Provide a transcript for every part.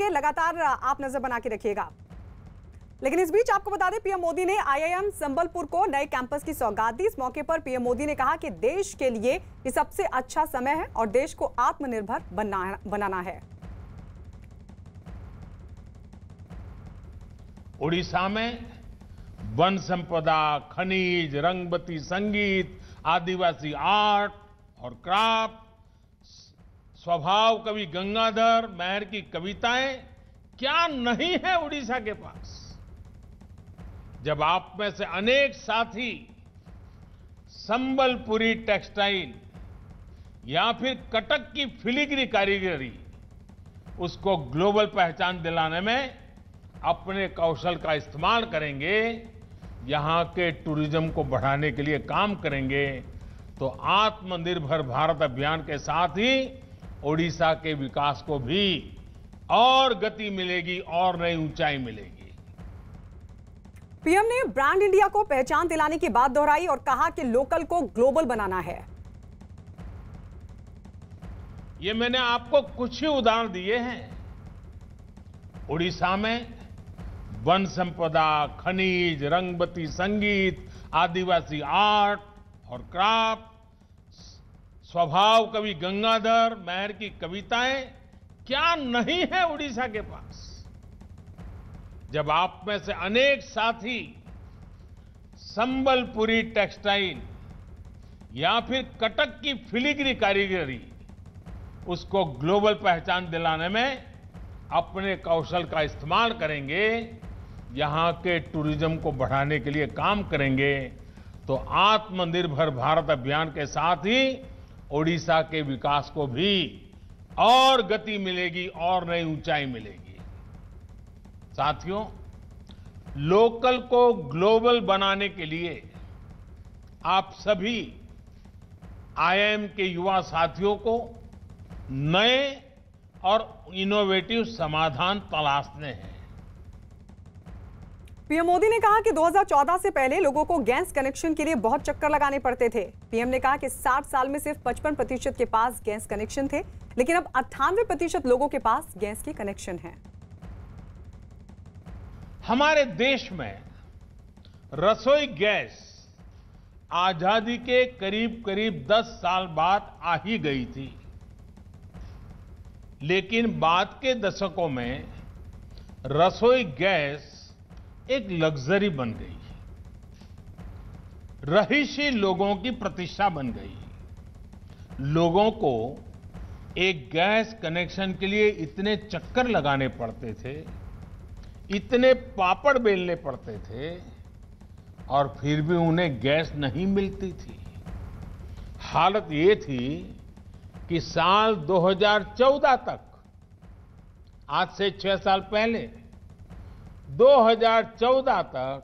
रहेंगे लगातार आप नजर बना के रखिएगा लेकिन इस बीच आपको बता दें पीएम मोदी ने आईआईएम संबलपुर को नए कैंपस की सौगात दी इस मौके पर पीएम मोदी ने कहा कि देश के लिए ये सबसे अच्छा समय है और देश को आत्मनिर्भर बनाना है उड़ीसा में वन संपदा खनिज रंगबती संगीत आदिवासी आर्ट और क्राफ्ट स्वभाव कवि गंगाधर महर की कविताएं क्या नहीं है उड़ीसा के पास जब आप में से अनेक साथी संबलपुरी टेक्सटाइल या फिर कटक की फिलिग्री कारीगरी उसको ग्लोबल पहचान दिलाने में अपने कौशल का इस्तेमाल करेंगे यहां के टूरिज्म को बढ़ाने के लिए काम करेंगे तो आत्मनिर्भर भारत अभियान के साथ ही ओडिशा के विकास को भी और गति मिलेगी और नई ऊंचाई मिलेगी पीएम ने ब्रांड इंडिया को पहचान दिलाने की बात दोहराई और कहा कि लोकल को ग्लोबल बनाना है ये मैंने आपको कुछ ही उदाहरण दिए हैं उड़ीसा में वन संपदा खनिज रंगबती संगीत आदिवासी आर्ट और क्राफ्ट स्वभाव कवि गंगाधर महर की कविताएं क्या नहीं है उड़ीसा के पास जब आप में से अनेक साथी संबलपुरी टेक्सटाइल या फिर कटक की फिलिग्री कारीगरी उसको ग्लोबल पहचान दिलाने में अपने कौशल का इस्तेमाल करेंगे यहां के टूरिज्म को बढ़ाने के लिए काम करेंगे तो आत्मनिर्भर भारत अभियान के साथ ही ओडिशा के विकास को भी और गति मिलेगी और नई ऊंचाई मिलेगी साथियों लोकल को ग्लोबल बनाने के लिए आप सभी आईएम के युवा साथियों को नए और इनोवेटिव समाधान तलाशने हैं पीएम मोदी ने कहा कि 2014 से पहले लोगों को गैस कनेक्शन के लिए बहुत चक्कर लगाने पड़ते थे पीएम ने कहा कि 60 साल में सिर्फ 55 प्रतिशत के पास गैस कनेक्शन थे लेकिन अब अट्ठानवे प्रतिशत लोगों के पास गैस के कनेक्शन हैं। हमारे देश में रसोई गैस आजादी के करीब करीब 10 साल बाद आ ही गई थी लेकिन बाद के दशकों में रसोई गैस एक लग्जरी बन गई रहीशी लोगों की प्रतिष्ठा बन गई लोगों को एक गैस कनेक्शन के लिए इतने चक्कर लगाने पड़ते थे इतने पापड़ बेलने पड़ते थे और फिर भी उन्हें गैस नहीं मिलती थी हालत ये थी कि साल 2014 तक आज से छह साल पहले 2014 तक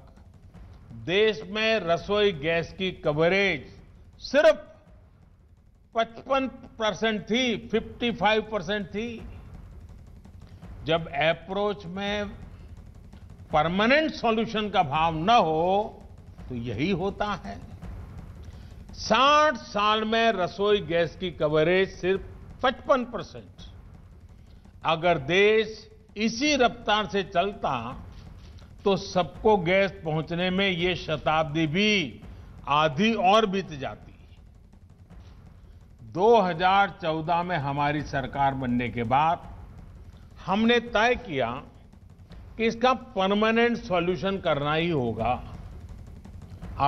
देश में रसोई गैस की कवरेज सिर्फ 55 परसेंट थी 55 परसेंट थी जब अप्रोच में परमानेंट सॉल्यूशन का भाव न हो तो यही होता है 60 साल में रसोई गैस की कवरेज सिर्फ 55 परसेंट अगर देश इसी रफ्तार से चलता तो सबको गैस पहुंचने में ये शताब्दी भी आधी और बीत जाती 2014 में हमारी सरकार बनने के बाद हमने तय किया कि इसका परमानेंट सॉल्यूशन करना ही होगा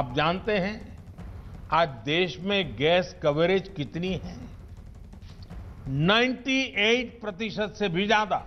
आप जानते हैं आज देश में गैस कवरेज कितनी है 98 प्रतिशत से भी ज्यादा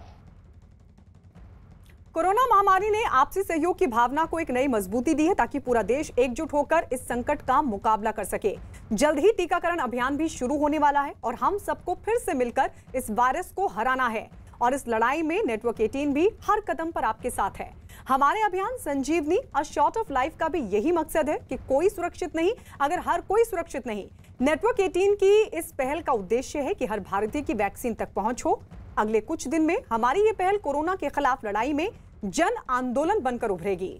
कोरोना महामारी ने आपसी सहयोग की भावना को एक नई मजबूती दी है ताकि पूरा देश एकजुट होकर इस संकट का मुकाबला कर सके जल्द ही टीकाकरण अभियान भी शुरू होने वाला है और हम सबको फिर से मिलकर इस वायरस को हराना है और इस लड़ाई में नेटवर्क 18 भी हर कदम पर आपके साथ है हमारे अभियान Sanjeevani a short of life का भी यही मकसद है कि कोई सुरक्षित नहीं अगर हर कोई सुरक्षित नहीं नेटवर्क 18 की इस पहल का उद्देश्य है कि हर भारतीय की वैक्सीन तक पहुंच हो अगले कुछ दिन में हमारी ये पहल कोरोना के खिलाफ लड़ाई में जन आंदोलन बनकर उभरेगी